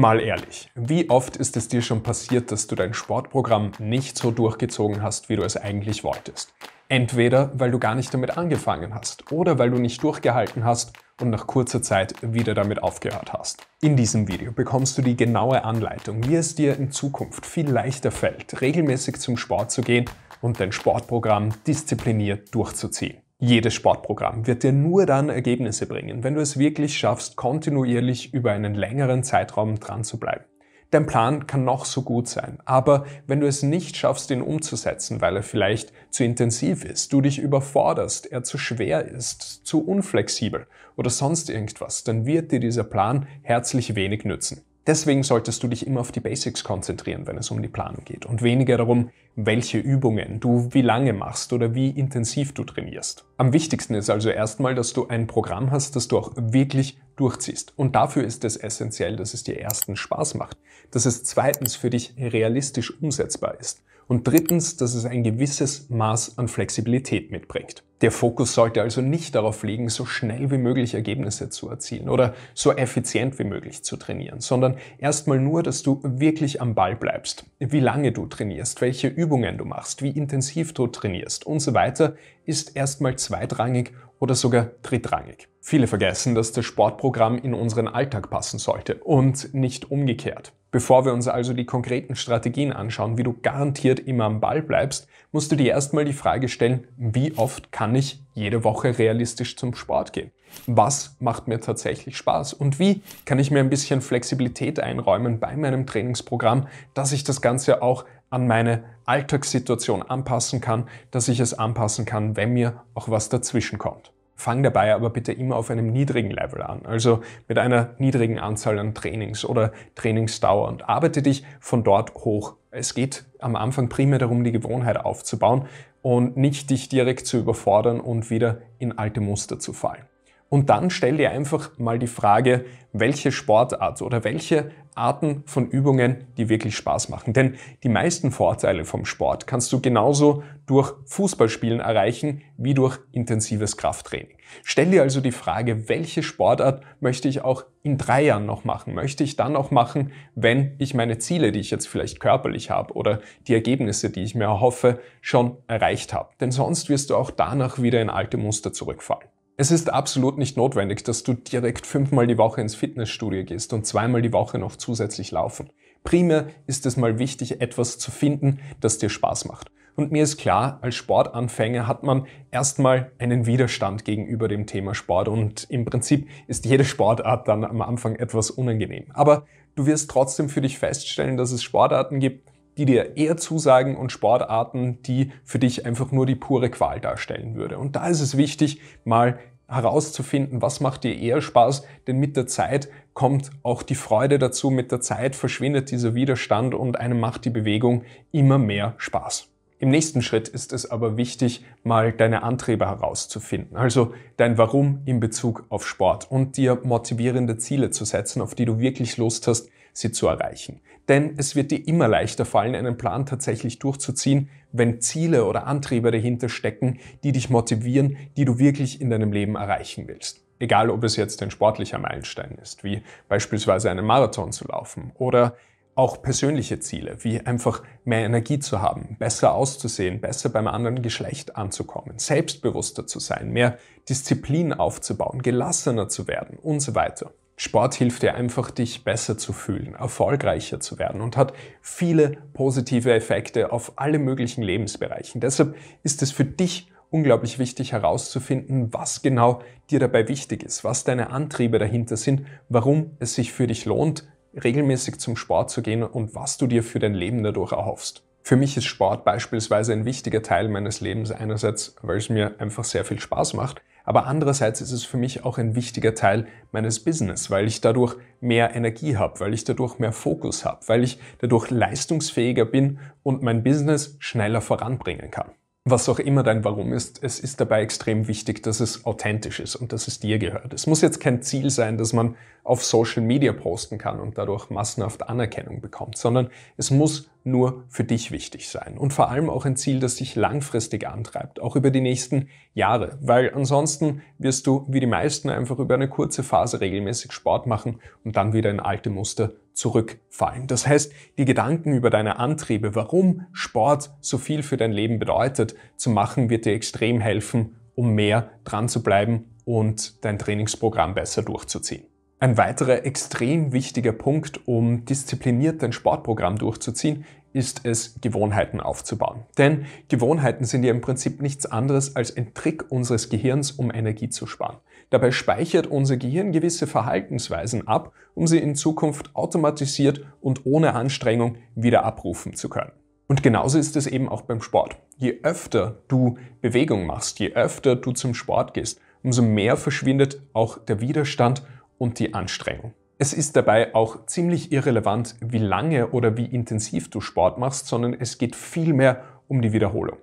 Mal ehrlich, wie oft ist es dir schon passiert, dass du dein Sportprogramm nicht so durchgezogen hast, wie du es eigentlich wolltest? Entweder weil du gar nicht damit angefangen hast oder weil du nicht durchgehalten hast und nach kurzer Zeit wieder damit aufgehört hast. In diesem Video bekommst du die genaue Anleitung, wie es dir in Zukunft viel leichter fällt, regelmäßig zum Sport zu gehen und dein Sportprogramm diszipliniert durchzuziehen jedes Sportprogramm wird dir nur dann Ergebnisse bringen, wenn du es wirklich schaffst, kontinuierlich über einen längeren Zeitraum dran zu bleiben. Dein Plan kann noch so gut sein, aber wenn du es nicht schaffst, ihn umzusetzen, weil er vielleicht zu intensiv ist, du dich überforderst, er zu schwer ist, zu unflexibel oder sonst irgendwas, dann wird dir dieser Plan herzlich wenig nützen. Deswegen solltest du dich immer auf die Basics konzentrieren, wenn es um die Planung geht und weniger darum, welche Übungen du wie lange machst oder wie intensiv du trainierst. Am wichtigsten ist also erstmal, dass du ein Programm hast, das du auch wirklich durchziehst. Und dafür ist es essentiell, dass es dir erstens Spaß macht, dass es zweitens für dich realistisch umsetzbar ist und drittens, dass es ein gewisses Maß an Flexibilität mitbringt. Der Fokus sollte also nicht darauf liegen, so schnell wie möglich Ergebnisse zu erzielen oder so effizient wie möglich zu trainieren, sondern erstmal nur, dass du wirklich am Ball bleibst, wie lange du trainierst, welche Übungen du machst, wie intensiv du trainierst und so weiter, ist erstmal zweitrangig oder sogar drittrangig. Viele vergessen, dass das Sportprogramm in unseren Alltag passen sollte und nicht umgekehrt. Bevor wir uns also die konkreten Strategien anschauen, wie du garantiert immer am Ball bleibst, musst du dir erstmal die Frage stellen, wie oft kann ich jede Woche realistisch zum Sport gehen? Was macht mir tatsächlich Spaß? Und wie kann ich mir ein bisschen Flexibilität einräumen bei meinem Trainingsprogramm, dass ich das Ganze auch an meine Alltagssituation anpassen kann, dass ich es anpassen kann, wenn mir auch was dazwischen kommt. Fang dabei aber bitte immer auf einem niedrigen Level an, also mit einer niedrigen Anzahl an Trainings oder Trainingsdauer und arbeite dich von dort hoch. Es geht am Anfang primär darum, die Gewohnheit aufzubauen und nicht dich direkt zu überfordern und wieder in alte Muster zu fallen. Und dann stell dir einfach mal die Frage, welche Sportart oder welche Arten von Übungen, die wirklich Spaß machen. Denn die meisten Vorteile vom Sport kannst du genauso durch Fußballspielen erreichen wie durch intensives Krafttraining. Stell dir also die Frage, welche Sportart möchte ich auch in drei Jahren noch machen? Möchte ich dann auch machen, wenn ich meine Ziele, die ich jetzt vielleicht körperlich habe oder die Ergebnisse, die ich mir erhoffe, schon erreicht habe? Denn sonst wirst du auch danach wieder in alte Muster zurückfallen. Es ist absolut nicht notwendig, dass du direkt fünfmal die Woche ins Fitnessstudio gehst und zweimal die Woche noch zusätzlich laufen. Primär ist es mal wichtig, etwas zu finden, das dir Spaß macht. Und mir ist klar, als Sportanfänger hat man erstmal einen Widerstand gegenüber dem Thema Sport und im Prinzip ist jede Sportart dann am Anfang etwas unangenehm. Aber du wirst trotzdem für dich feststellen, dass es Sportarten gibt, die dir eher zusagen und Sportarten, die für dich einfach nur die pure Qual darstellen würde. Und da ist es wichtig, mal herauszufinden, was macht dir eher Spaß, denn mit der Zeit kommt auch die Freude dazu, mit der Zeit verschwindet dieser Widerstand und einem macht die Bewegung immer mehr Spaß. Im nächsten Schritt ist es aber wichtig, mal deine Antriebe herauszufinden, also dein Warum in Bezug auf Sport und dir motivierende Ziele zu setzen, auf die du wirklich Lust hast, sie zu erreichen denn es wird dir immer leichter fallen, einen Plan tatsächlich durchzuziehen, wenn Ziele oder Antriebe dahinter stecken, die dich motivieren, die du wirklich in deinem Leben erreichen willst. Egal, ob es jetzt ein sportlicher Meilenstein ist, wie beispielsweise einen Marathon zu laufen oder auch persönliche Ziele, wie einfach mehr Energie zu haben, besser auszusehen, besser beim anderen Geschlecht anzukommen, selbstbewusster zu sein, mehr Disziplin aufzubauen, gelassener zu werden und so weiter. Sport hilft dir einfach, dich besser zu fühlen, erfolgreicher zu werden und hat viele positive Effekte auf alle möglichen Lebensbereichen. Deshalb ist es für dich unglaublich wichtig herauszufinden, was genau dir dabei wichtig ist, was deine Antriebe dahinter sind, warum es sich für dich lohnt, regelmäßig zum Sport zu gehen und was du dir für dein Leben dadurch erhoffst. Für mich ist Sport beispielsweise ein wichtiger Teil meines Lebens einerseits, weil es mir einfach sehr viel Spaß macht, aber andererseits ist es für mich auch ein wichtiger Teil meines Business, weil ich dadurch mehr Energie habe, weil ich dadurch mehr Fokus habe, weil ich dadurch leistungsfähiger bin und mein Business schneller voranbringen kann. Was auch immer dein Warum ist, es ist dabei extrem wichtig, dass es authentisch ist und dass es dir gehört. Es muss jetzt kein Ziel sein, dass man auf Social Media posten kann und dadurch massenhaft Anerkennung bekommt, sondern es muss nur für dich wichtig sein und vor allem auch ein Ziel, das dich langfristig antreibt, auch über die nächsten Jahre, weil ansonsten wirst du wie die meisten einfach über eine kurze Phase regelmäßig Sport machen und dann wieder in alte Muster zurückfallen. Das heißt, die Gedanken über deine Antriebe, warum Sport so viel für dein Leben bedeutet, zu machen, wird dir extrem helfen, um mehr dran zu bleiben und dein Trainingsprogramm besser durchzuziehen. Ein weiterer extrem wichtiger Punkt, um diszipliniert dein Sportprogramm durchzuziehen, ist es, Gewohnheiten aufzubauen. Denn Gewohnheiten sind ja im Prinzip nichts anderes als ein Trick unseres Gehirns, um Energie zu sparen. Dabei speichert unser Gehirn gewisse Verhaltensweisen ab, um sie in Zukunft automatisiert und ohne Anstrengung wieder abrufen zu können. Und genauso ist es eben auch beim Sport. Je öfter du Bewegung machst, je öfter du zum Sport gehst, umso mehr verschwindet auch der Widerstand und die Anstrengung. Es ist dabei auch ziemlich irrelevant, wie lange oder wie intensiv du Sport machst, sondern es geht vielmehr um die Wiederholung.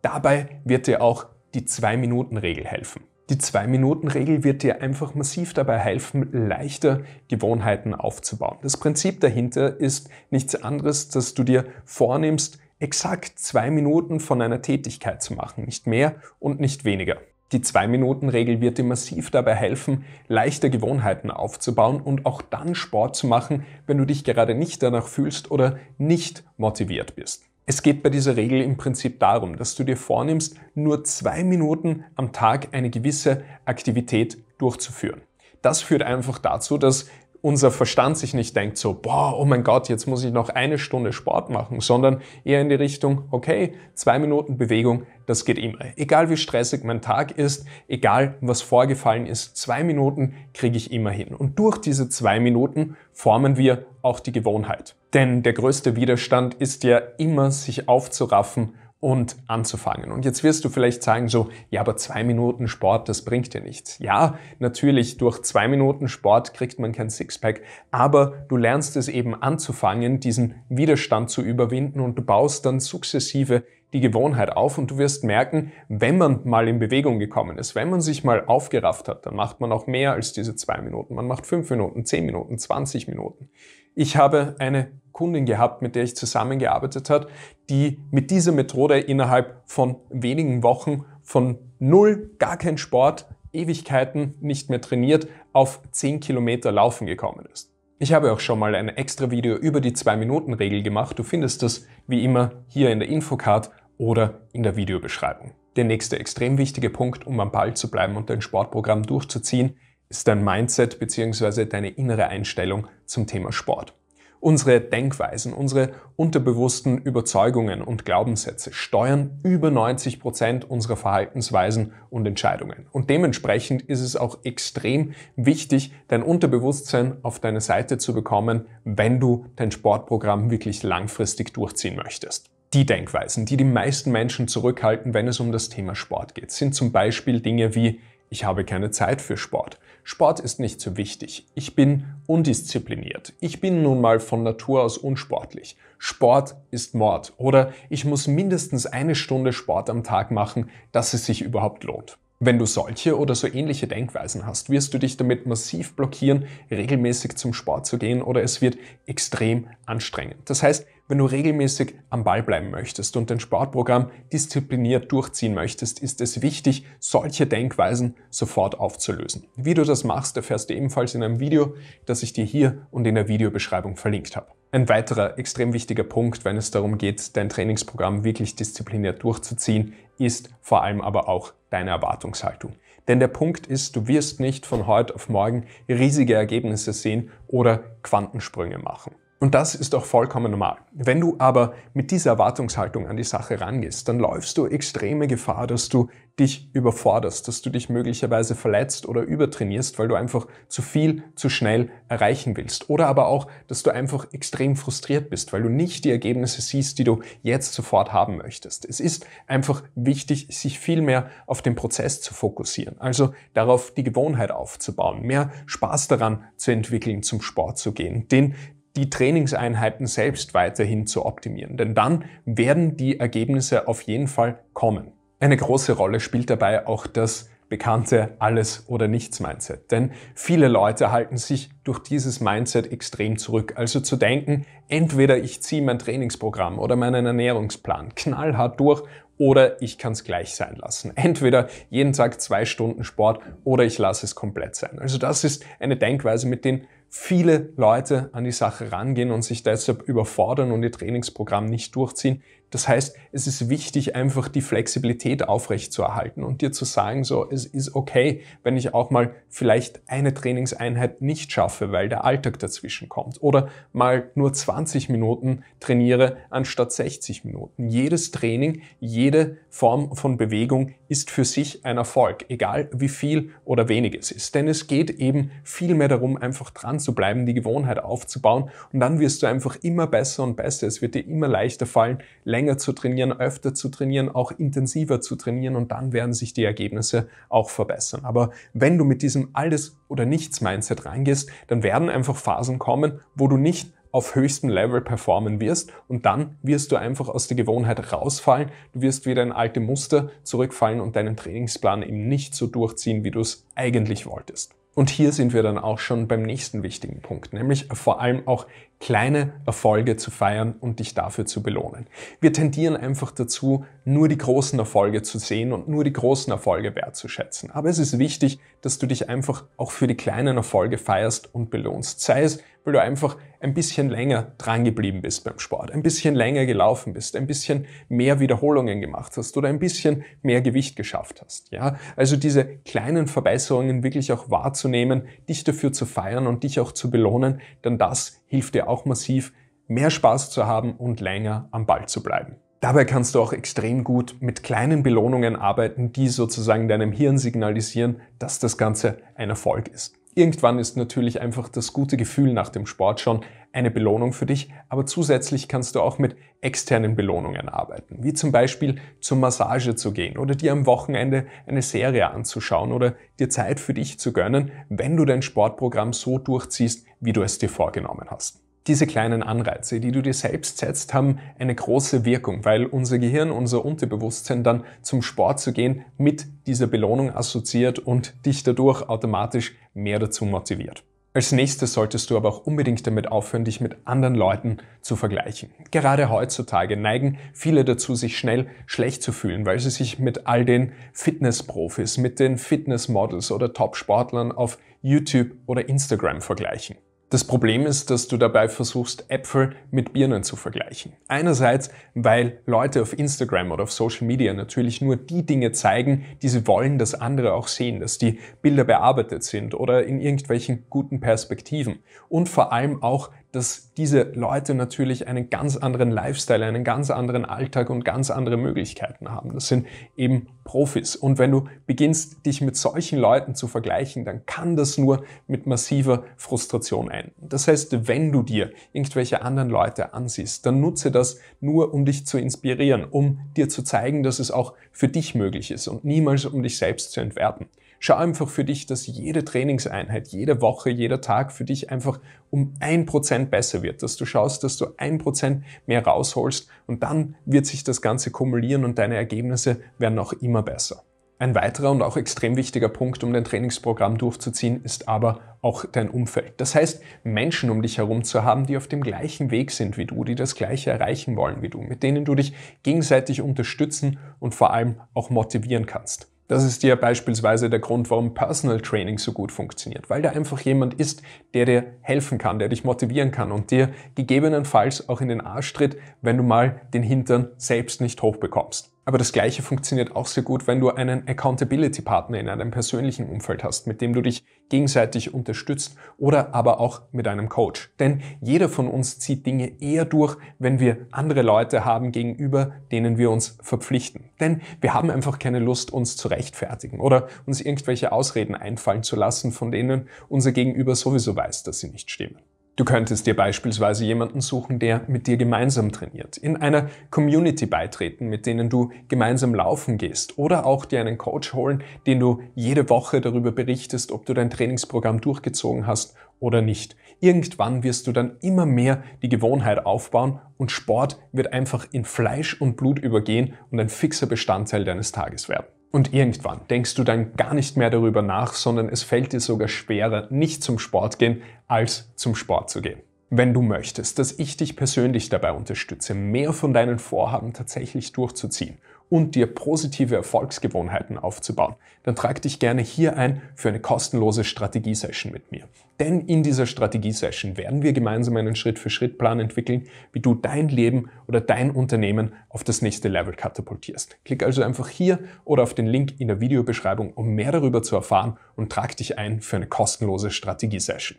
Dabei wird dir auch die 2-Minuten-Regel helfen. Die 2-Minuten-Regel wird dir einfach massiv dabei helfen, leichter Gewohnheiten aufzubauen. Das Prinzip dahinter ist nichts anderes, dass du dir vornimmst, exakt 2 Minuten von einer Tätigkeit zu machen, nicht mehr und nicht weniger. Die Zwei-Minuten-Regel wird dir massiv dabei helfen, leichte Gewohnheiten aufzubauen und auch dann Sport zu machen, wenn du dich gerade nicht danach fühlst oder nicht motiviert bist. Es geht bei dieser Regel im Prinzip darum, dass du dir vornimmst, nur zwei Minuten am Tag eine gewisse Aktivität durchzuführen. Das führt einfach dazu, dass unser Verstand sich nicht denkt so, boah, oh mein Gott, jetzt muss ich noch eine Stunde Sport machen, sondern eher in die Richtung, okay, zwei Minuten Bewegung, das geht immer. Egal wie stressig mein Tag ist, egal was vorgefallen ist, zwei Minuten kriege ich immer hin. Und durch diese zwei Minuten formen wir auch die Gewohnheit. Denn der größte Widerstand ist ja immer, sich aufzuraffen und anzufangen. Und jetzt wirst du vielleicht sagen so, ja, aber zwei Minuten Sport, das bringt dir nichts. Ja, natürlich, durch zwei Minuten Sport kriegt man kein Sixpack, aber du lernst es eben anzufangen, diesen Widerstand zu überwinden und du baust dann sukzessive die Gewohnheit auf und du wirst merken, wenn man mal in Bewegung gekommen ist, wenn man sich mal aufgerafft hat, dann macht man auch mehr als diese zwei Minuten. Man macht fünf Minuten, zehn Minuten, zwanzig Minuten. Ich habe eine Kundin gehabt, mit der ich zusammengearbeitet habe, die mit dieser Methode innerhalb von wenigen Wochen von null, gar kein Sport, Ewigkeiten nicht mehr trainiert, auf 10 Kilometer laufen gekommen ist. Ich habe auch schon mal ein extra Video über die 2-Minuten-Regel gemacht. Du findest das wie immer hier in der Infocard oder in der Videobeschreibung. Der nächste extrem wichtige Punkt, um am Ball zu bleiben und dein Sportprogramm durchzuziehen, ist dein Mindset bzw. deine innere Einstellung zum Thema Sport. Unsere Denkweisen, unsere unterbewussten Überzeugungen und Glaubenssätze steuern über 90 Prozent unserer Verhaltensweisen und Entscheidungen. Und dementsprechend ist es auch extrem wichtig, dein Unterbewusstsein auf deine Seite zu bekommen, wenn du dein Sportprogramm wirklich langfristig durchziehen möchtest. Die Denkweisen, die die meisten Menschen zurückhalten, wenn es um das Thema Sport geht, sind zum Beispiel Dinge wie ich habe keine Zeit für Sport. Sport ist nicht so wichtig. Ich bin undiszipliniert. Ich bin nun mal von Natur aus unsportlich. Sport ist Mord. Oder ich muss mindestens eine Stunde Sport am Tag machen, dass es sich überhaupt lohnt. Wenn du solche oder so ähnliche Denkweisen hast, wirst du dich damit massiv blockieren, regelmäßig zum Sport zu gehen oder es wird extrem anstrengend. Das heißt, wenn du regelmäßig am Ball bleiben möchtest und dein Sportprogramm diszipliniert durchziehen möchtest, ist es wichtig, solche Denkweisen sofort aufzulösen. Wie du das machst, erfährst du ebenfalls in einem Video, das ich dir hier und in der Videobeschreibung verlinkt habe. Ein weiterer extrem wichtiger Punkt, wenn es darum geht, dein Trainingsprogramm wirklich diszipliniert durchzuziehen, ist vor allem aber auch deine Erwartungshaltung. Denn der Punkt ist, du wirst nicht von heute auf morgen riesige Ergebnisse sehen oder Quantensprünge machen. Und das ist auch vollkommen normal. Wenn du aber mit dieser Erwartungshaltung an die Sache rangehst, dann läufst du extreme Gefahr, dass du dich überforderst, dass du dich möglicherweise verletzt oder übertrainierst, weil du einfach zu viel, zu schnell erreichen willst. Oder aber auch, dass du einfach extrem frustriert bist, weil du nicht die Ergebnisse siehst, die du jetzt sofort haben möchtest. Es ist einfach wichtig, sich viel mehr auf den Prozess zu fokussieren, also darauf die Gewohnheit aufzubauen, mehr Spaß daran zu entwickeln, zum Sport zu gehen, den die Trainingseinheiten selbst weiterhin zu optimieren, denn dann werden die Ergebnisse auf jeden Fall kommen. Eine große Rolle spielt dabei auch das bekannte Alles- oder Nichts-Mindset. Denn viele Leute halten sich durch dieses Mindset extrem zurück. Also zu denken, entweder ich ziehe mein Trainingsprogramm oder meinen Ernährungsplan knallhart durch oder ich kann es gleich sein lassen. Entweder jeden Tag zwei Stunden Sport oder ich lasse es komplett sein. Also das ist eine Denkweise, mit den viele Leute an die Sache rangehen und sich deshalb überfordern und ihr Trainingsprogramm nicht durchziehen. Das heißt, es ist wichtig, einfach die Flexibilität aufrechtzuerhalten und dir zu sagen, so, es ist okay, wenn ich auch mal vielleicht eine Trainingseinheit nicht schaffe, weil der Alltag dazwischen kommt oder mal nur 20 Minuten trainiere anstatt 60 Minuten. Jedes Training, jede Form von Bewegung ist für sich ein Erfolg, egal wie viel oder wenig es ist. Denn es geht eben viel mehr darum, einfach dran zu bleiben, die Gewohnheit aufzubauen und dann wirst du einfach immer besser und besser. Es wird dir immer leichter fallen, länger zu trainieren, öfter zu trainieren, auch intensiver zu trainieren und dann werden sich die Ergebnisse auch verbessern. Aber wenn du mit diesem alles oder nichts Mindset reingehst, dann werden einfach Phasen kommen, wo du nicht auf höchstem Level performen wirst und dann wirst du einfach aus der Gewohnheit rausfallen, du wirst wieder in alte Muster zurückfallen und deinen Trainingsplan eben nicht so durchziehen, wie du es eigentlich wolltest. Und hier sind wir dann auch schon beim nächsten wichtigen Punkt, nämlich vor allem auch kleine Erfolge zu feiern und dich dafür zu belohnen. Wir tendieren einfach dazu, nur die großen Erfolge zu sehen und nur die großen Erfolge wertzuschätzen. Aber es ist wichtig, dass du dich einfach auch für die kleinen Erfolge feierst und belohnst. Sei es weil du einfach ein bisschen länger dran geblieben bist beim Sport, ein bisschen länger gelaufen bist, ein bisschen mehr Wiederholungen gemacht hast oder ein bisschen mehr Gewicht geschafft hast. Ja? Also diese kleinen Verbesserungen wirklich auch wahrzunehmen, dich dafür zu feiern und dich auch zu belohnen, denn das hilft dir auch massiv, mehr Spaß zu haben und länger am Ball zu bleiben. Dabei kannst du auch extrem gut mit kleinen Belohnungen arbeiten, die sozusagen deinem Hirn signalisieren, dass das Ganze ein Erfolg ist. Irgendwann ist natürlich einfach das gute Gefühl nach dem Sport schon eine Belohnung für dich, aber zusätzlich kannst du auch mit externen Belohnungen arbeiten, wie zum Beispiel zur Massage zu gehen oder dir am Wochenende eine Serie anzuschauen oder dir Zeit für dich zu gönnen, wenn du dein Sportprogramm so durchziehst, wie du es dir vorgenommen hast diese kleinen Anreize, die du dir selbst setzt, haben eine große Wirkung, weil unser Gehirn, unser Unterbewusstsein dann zum Sport zu gehen mit dieser Belohnung assoziiert und dich dadurch automatisch mehr dazu motiviert. Als nächstes solltest du aber auch unbedingt damit aufhören, dich mit anderen Leuten zu vergleichen. Gerade heutzutage neigen viele dazu, sich schnell schlecht zu fühlen, weil sie sich mit all den Fitnessprofis, mit den Fitnessmodels oder Top-Sportlern auf YouTube oder Instagram vergleichen. Das Problem ist, dass du dabei versuchst, Äpfel mit Birnen zu vergleichen. Einerseits, weil Leute auf Instagram oder auf Social Media natürlich nur die Dinge zeigen, die sie wollen, dass andere auch sehen, dass die Bilder bearbeitet sind oder in irgendwelchen guten Perspektiven. Und vor allem auch, dass diese Leute natürlich einen ganz anderen Lifestyle, einen ganz anderen Alltag und ganz andere Möglichkeiten haben. Das sind eben Profis. Und wenn du beginnst, dich mit solchen Leuten zu vergleichen, dann kann das nur mit massiver Frustration enden. Das heißt, wenn du dir irgendwelche anderen Leute ansiehst, dann nutze das nur, um dich zu inspirieren, um dir zu zeigen, dass es auch für dich möglich ist und niemals um dich selbst zu entwerten. Schau einfach für dich, dass jede Trainingseinheit, jede Woche, jeder Tag für dich einfach um ein Prozent besser wird, dass du schaust, dass du ein Prozent mehr rausholst und dann wird sich das Ganze kumulieren und deine Ergebnisse werden auch immer besser. Ein weiterer und auch extrem wichtiger Punkt, um dein Trainingsprogramm durchzuziehen, ist aber auch dein Umfeld. Das heißt, Menschen um dich herum zu haben, die auf dem gleichen Weg sind wie du, die das gleiche erreichen wollen wie du, mit denen du dich gegenseitig unterstützen und vor allem auch motivieren kannst. Das ist ja beispielsweise der Grund, warum Personal Training so gut funktioniert, weil da einfach jemand ist, der dir helfen kann, der dich motivieren kann und dir gegebenenfalls auch in den Arsch tritt, wenn du mal den Hintern selbst nicht hochbekommst. Aber das Gleiche funktioniert auch sehr gut, wenn du einen Accountability-Partner in einem persönlichen Umfeld hast, mit dem du dich gegenseitig unterstützt oder aber auch mit einem Coach. Denn jeder von uns zieht Dinge eher durch, wenn wir andere Leute haben gegenüber, denen wir uns verpflichten. Denn wir haben einfach keine Lust, uns zu rechtfertigen oder uns irgendwelche Ausreden einfallen zu lassen, von denen unser Gegenüber sowieso weiß, dass sie nicht stimmen. Du könntest dir beispielsweise jemanden suchen, der mit dir gemeinsam trainiert, in einer Community beitreten, mit denen du gemeinsam laufen gehst oder auch dir einen Coach holen, den du jede Woche darüber berichtest, ob du dein Trainingsprogramm durchgezogen hast oder nicht. Irgendwann wirst du dann immer mehr die Gewohnheit aufbauen und Sport wird einfach in Fleisch und Blut übergehen und ein fixer Bestandteil deines Tages werden. Und irgendwann denkst du dann gar nicht mehr darüber nach, sondern es fällt dir sogar schwerer, nicht zum Sport gehen, als zum Sport zu gehen. Wenn du möchtest, dass ich dich persönlich dabei unterstütze, mehr von deinen Vorhaben tatsächlich durchzuziehen und dir positive Erfolgsgewohnheiten aufzubauen, dann trag dich gerne hier ein für eine kostenlose Strategiesession mit mir. Denn in dieser Strategiesession werden wir gemeinsam einen Schritt-für-Schritt-Plan entwickeln, wie du dein Leben oder dein Unternehmen auf das nächste Level katapultierst. Klick also einfach hier oder auf den Link in der Videobeschreibung, um mehr darüber zu erfahren und trag dich ein für eine kostenlose Strategiesession.